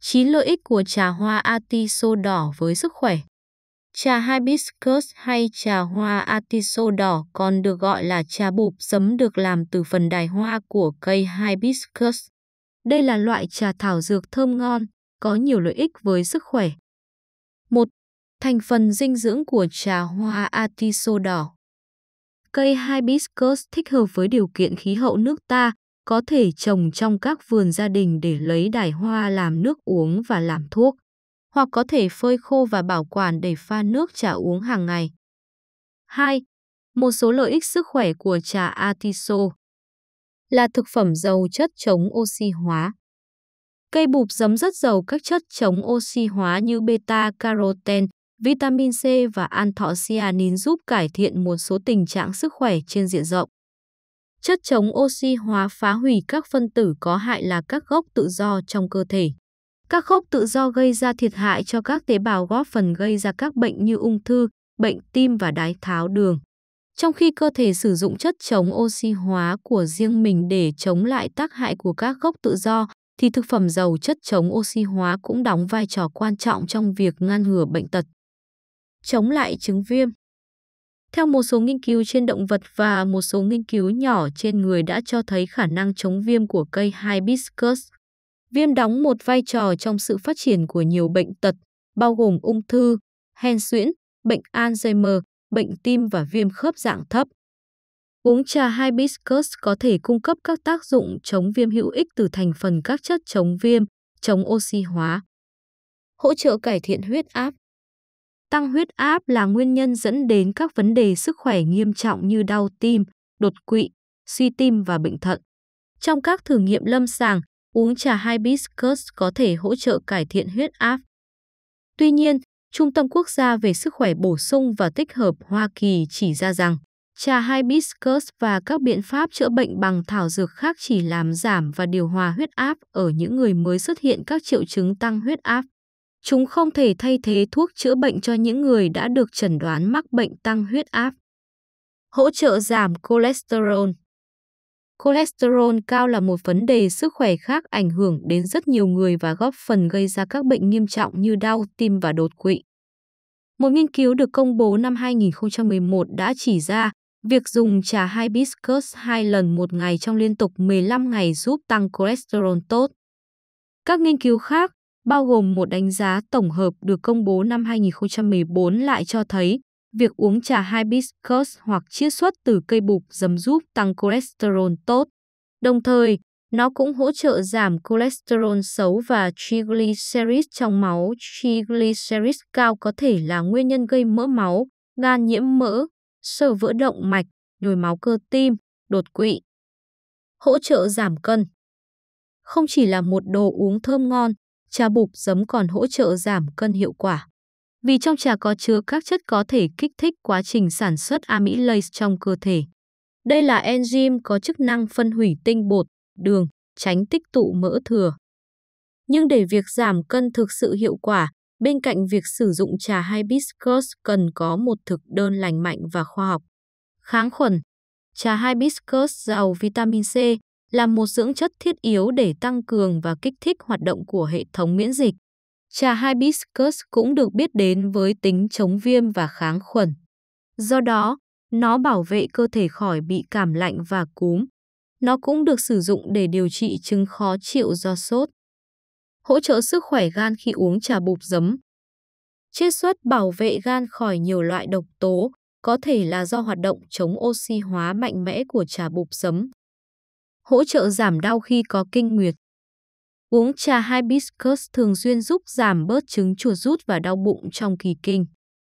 9 lợi ích của trà hoa atiso đỏ với sức khỏe. Trà hibiscus hay trà hoa atiso đỏ còn được gọi là trà bụp sấm được làm từ phần đài hoa của cây hibiscus. Đây là loại trà thảo dược thơm ngon, có nhiều lợi ích với sức khỏe. 1. Thành phần dinh dưỡng của trà hoa atiso đỏ Cây hibiscus thích hợp với điều kiện khí hậu nước ta, có thể trồng trong các vườn gia đình để lấy đài hoa làm nước uống và làm thuốc, hoặc có thể phơi khô và bảo quản để pha nước trà uống hàng ngày. 2. Một số lợi ích sức khỏe của trà atiso là thực phẩm giàu chất chống oxy hóa. Cây bụp giấm rất giàu các chất chống oxy hóa như beta carotene, vitamin C và anthocyanin giúp cải thiện một số tình trạng sức khỏe trên diện rộng. Chất chống oxy hóa phá hủy các phân tử có hại là các gốc tự do trong cơ thể. Các gốc tự do gây ra thiệt hại cho các tế bào góp phần gây ra các bệnh như ung thư, bệnh tim và đái tháo đường. Trong khi cơ thể sử dụng chất chống oxy hóa của riêng mình để chống lại tác hại của các gốc tự do, thì thực phẩm giàu chất chống oxy hóa cũng đóng vai trò quan trọng trong việc ngăn ngừa bệnh tật. Chống lại chứng viêm theo một số nghiên cứu trên động vật và một số nghiên cứu nhỏ trên người đã cho thấy khả năng chống viêm của cây hibiscus. Viêm đóng một vai trò trong sự phát triển của nhiều bệnh tật, bao gồm ung thư, hen suyễn, bệnh Alzheimer, bệnh tim và viêm khớp dạng thấp. Uống trà hibiscus có thể cung cấp các tác dụng chống viêm hữu ích từ thành phần các chất chống viêm, chống oxy hóa, hỗ trợ cải thiện huyết áp, Tăng huyết áp là nguyên nhân dẫn đến các vấn đề sức khỏe nghiêm trọng như đau tim, đột quỵ, suy tim và bệnh thận. Trong các thử nghiệm lâm sàng, uống trà hibiscus có thể hỗ trợ cải thiện huyết áp. Tuy nhiên, Trung tâm Quốc gia về Sức khỏe bổ sung và tích hợp Hoa Kỳ chỉ ra rằng trà hibiscus và các biện pháp chữa bệnh bằng thảo dược khác chỉ làm giảm và điều hòa huyết áp ở những người mới xuất hiện các triệu chứng tăng huyết áp. Chúng không thể thay thế thuốc chữa bệnh cho những người đã được chẩn đoán mắc bệnh tăng huyết áp. Hỗ trợ giảm cholesterol Cholesterol cao là một vấn đề sức khỏe khác ảnh hưởng đến rất nhiều người và góp phần gây ra các bệnh nghiêm trọng như đau tim và đột quỵ. Một nghiên cứu được công bố năm 2011 đã chỉ ra việc dùng trà hibiscus hai lần một ngày trong liên tục 15 ngày giúp tăng cholesterol tốt. Các nghiên cứu khác, bao gồm một đánh giá tổng hợp được công bố năm 2014 lại cho thấy việc uống trà hibiscus hoặc chiết xuất từ cây bục dầm giúp tăng cholesterol tốt. Đồng thời, nó cũng hỗ trợ giảm cholesterol xấu và triglycerides trong máu. Triglycerides cao có thể là nguyên nhân gây mỡ máu, gan nhiễm mỡ, sơ vỡ động mạch, nhồi máu cơ tim, đột quỵ. Hỗ trợ giảm cân Không chỉ là một đồ uống thơm ngon, trà bục giấm còn hỗ trợ giảm cân hiệu quả. Vì trong trà có chứa các chất có thể kích thích quá trình sản xuất amylase trong cơ thể. Đây là enzyme có chức năng phân hủy tinh bột, đường, tránh tích tụ mỡ thừa. Nhưng để việc giảm cân thực sự hiệu quả, bên cạnh việc sử dụng trà hibiscus cần có một thực đơn lành mạnh và khoa học. Kháng khuẩn Trà hibiscus giàu vitamin C, là một dưỡng chất thiết yếu để tăng cường và kích thích hoạt động của hệ thống miễn dịch. Trà hibiscus cũng được biết đến với tính chống viêm và kháng khuẩn. Do đó, nó bảo vệ cơ thể khỏi bị cảm lạnh và cúm. Nó cũng được sử dụng để điều trị chứng khó chịu do sốt. Hỗ trợ sức khỏe gan khi uống trà bụp giấm. Chiết xuất bảo vệ gan khỏi nhiều loại độc tố, có thể là do hoạt động chống oxy hóa mạnh mẽ của trà bụp giấm hỗ trợ giảm đau khi có kinh nguyệt. Uống trà hibiscus thường xuyên giúp giảm bớt chứng chuột rút và đau bụng trong kỳ kinh.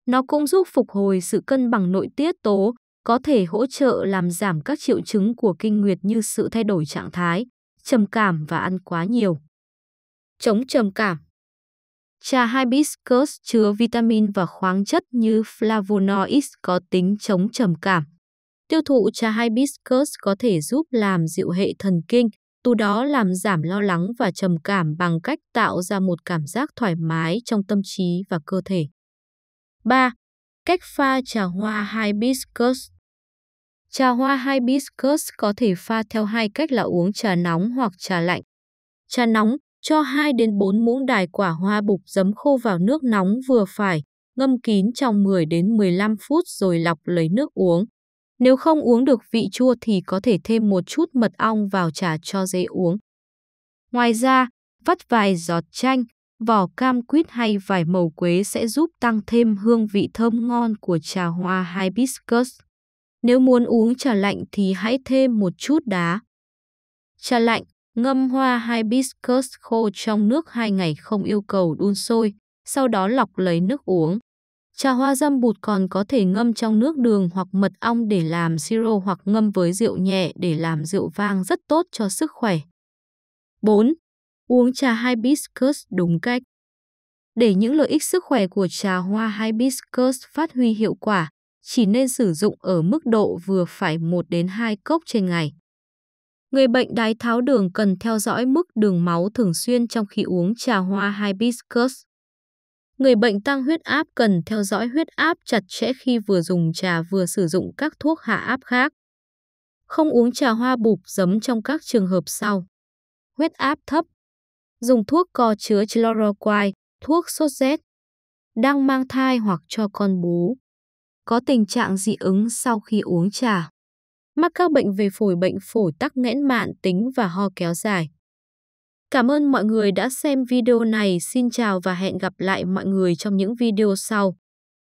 Nó cũng giúp phục hồi sự cân bằng nội tiết tố, có thể hỗ trợ làm giảm các triệu chứng của kinh nguyệt như sự thay đổi trạng thái, trầm cảm và ăn quá nhiều. Chống trầm cảm Trà hibiscus chứa vitamin và khoáng chất như flavonoids có tính chống trầm cảm, Tiêu thụ trà hibiscus có thể giúp làm dịu hệ thần kinh, từ đó làm giảm lo lắng và trầm cảm bằng cách tạo ra một cảm giác thoải mái trong tâm trí và cơ thể. 3. Cách pha trà hoa hibiscus Trà hoa hibiscus có thể pha theo hai cách là uống trà nóng hoặc trà lạnh. Trà nóng, cho 2 đến 4 muỗng đài quả hoa bục giấm khô vào nước nóng vừa phải, ngâm kín trong 10 đến 15 phút rồi lọc lấy nước uống. Nếu không uống được vị chua thì có thể thêm một chút mật ong vào trà cho dễ uống. Ngoài ra, vắt vài giọt chanh, vỏ cam quýt hay vài màu quế sẽ giúp tăng thêm hương vị thơm ngon của trà hoa hibiscus. Nếu muốn uống trà lạnh thì hãy thêm một chút đá. Trà lạnh, ngâm hoa hibiscus khô trong nước 2 ngày không yêu cầu đun sôi, sau đó lọc lấy nước uống. Trà hoa dâm bụt còn có thể ngâm trong nước đường hoặc mật ong để làm siro hoặc ngâm với rượu nhẹ để làm rượu vang rất tốt cho sức khỏe. 4. Uống trà hibiscus đúng cách. Để những lợi ích sức khỏe của trà hoa hibiscus phát huy hiệu quả, chỉ nên sử dụng ở mức độ vừa phải 1 đến 2 cốc trên ngày. Người bệnh đái tháo đường cần theo dõi mức đường máu thường xuyên trong khi uống trà hoa hibiscus. Người bệnh tăng huyết áp cần theo dõi huyết áp chặt chẽ khi vừa dùng trà vừa sử dụng các thuốc hạ áp khác. Không uống trà hoa bụp giấm trong các trường hợp sau. Huyết áp thấp. Dùng thuốc có chứa chloroquine, thuốc sốt rét. Đang mang thai hoặc cho con bú. Có tình trạng dị ứng sau khi uống trà. Mắc các bệnh về phổi bệnh phổi tắc nghẽn mạn tính và ho kéo dài. Cảm ơn mọi người đã xem video này. Xin chào và hẹn gặp lại mọi người trong những video sau.